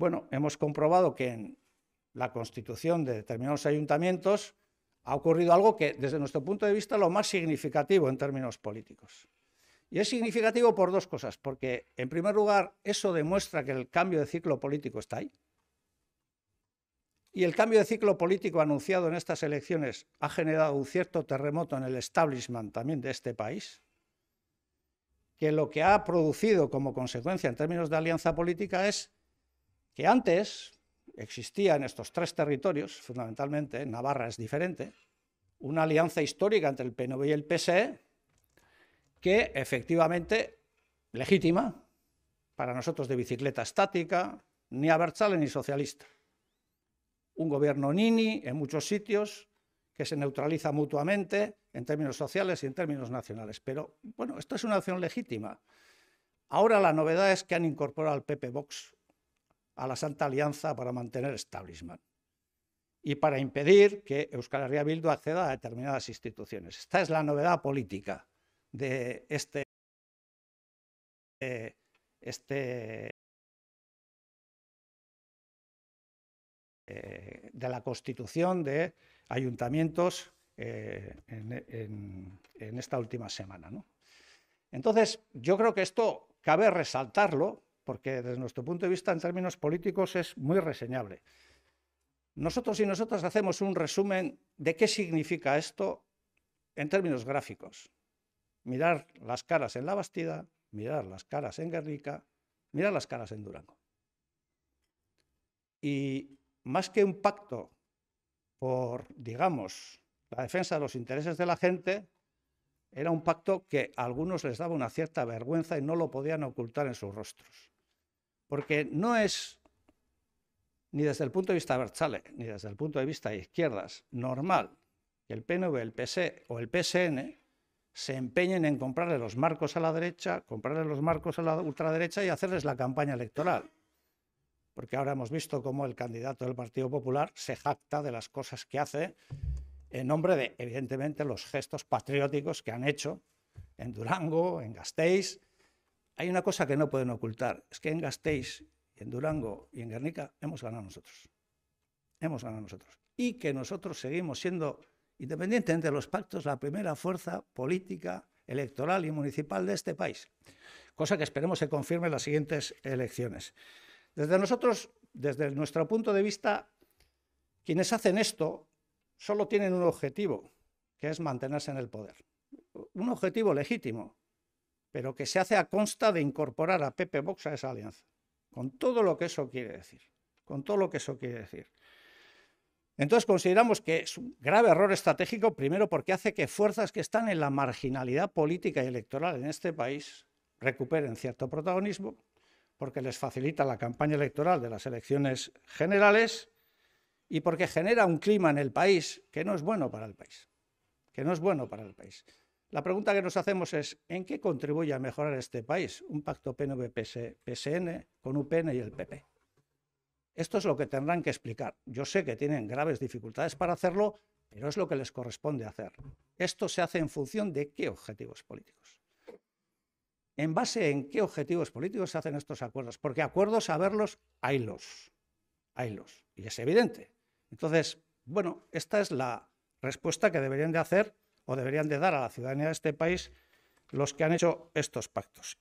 Bueno, hemos comprobado que en la constitución de determinados ayuntamientos ha ocurrido algo que, desde nuestro punto de vista, es lo más significativo en términos políticos. Y es significativo por dos cosas, porque, en primer lugar, eso demuestra que el cambio de ciclo político está ahí. Y el cambio de ciclo político anunciado en estas elecciones ha generado un cierto terremoto en el establishment también de este país, que lo que ha producido como consecuencia en términos de alianza política es que antes existía en estos tres territorios, fundamentalmente, Navarra es diferente, una alianza histórica entre el PNV y el PSE que efectivamente legítima para nosotros de bicicleta estática, ni abertzale ni socialista. Un gobierno nini en muchos sitios que se neutraliza mutuamente en términos sociales y en términos nacionales. Pero bueno, esto es una acción legítima. Ahora la novedad es que han incorporado al PP Vox a la Santa Alianza para mantener establishment y para impedir que Euskal Herria Bildu acceda a determinadas instituciones. Esta es la novedad política de este, de este, eh, la constitución de ayuntamientos eh, en, esta última semana. Entonces, yo creo que esto cabe resaltarlo porque desde nuestro punto de vista en términos políticos es muy reseñable. Nosotros y nosotras hacemos un resumen de qué significa esto en términos gráficos. Mirar las caras en la Bastida, mirar las caras en Guernica, mirar las caras en Durango. Y más que un pacto por, digamos, la defensa de los intereses de la gente, era un pacto que a algunos les daba una cierta vergüenza y no lo podían ocultar en sus rostros. Porque no es, ni desde el punto de vista de ni desde el punto de vista de izquierdas, normal que el PNV, el PC e o el PSN se empeñen en comprarle los marcos a la derecha, comprarle los marcos a la ultraderecha y hacerles la campaña electoral. Porque ahora hemos visto cómo el candidato del Partido Popular se jacta de las cosas que hace en nombre de, evidentemente, los gestos patrióticos que han hecho en Durango, en Gasteiz, hay una cosa que no pueden ocultar, es que en Gasteiz, en Durango y en Guernica hemos ganado nosotros. Hemos ganado nosotros. Y que nosotros seguimos siendo, independientemente de los pactos, la primera fuerza política, electoral y municipal de este país. Cosa que esperemos se confirme en las siguientes elecciones. Desde nosotros, desde nuestro punto de vista, quienes hacen esto solo tienen un objetivo, que es mantenerse en el poder. Un objetivo legítimo, pero que se hace a consta de incorporar a Pepe Vox a esa alianza, con todo lo que eso quiere decir, con todo lo que eso quiere decir. Entonces consideramos que es un grave error estratégico, primero porque hace que fuerzas que están en la marginalidad política y electoral en este país recuperen cierto protagonismo, porque les facilita la campaña electoral de las elecciones generales y porque genera un clima en el país que no es bueno para el país, que no es bueno para el país. La pregunta que nos hacemos es, ¿en qué contribuye a mejorar este país un pacto PNV-PSN e, con UPN y el PP? Esto es lo que tendrán que explicar. Yo sé que tienen graves dificultades para hacerlo, pero es lo que les corresponde hacer. Esto se hace en función de qué objetivos políticos. En base en qué objetivos políticos se hacen estos acuerdos, porque acuerdos a verlos, haylos, haylos, y es evidente. Entonces, bueno, esta es la respuesta que deberían de hacer o deberían de dar a la ciudadanía de este país los que han hecho estos pactos.